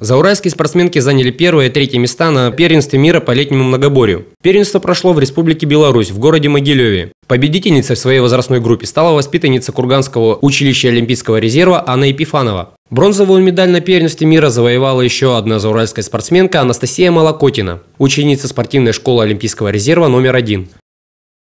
Зауральские спортсменки заняли первое и третье места на первенстве мира по летнему многоборью. Первенство прошло в Республике Беларусь, в городе Могилеве. Победительницей в своей возрастной группе стала воспитанница Курганского училища Олимпийского резерва Анна Епифанова. Бронзовую медаль на первенстве мира завоевала еще одна зауральская спортсменка Анастасия Малакотина, ученица спортивной школы Олимпийского резерва номер один.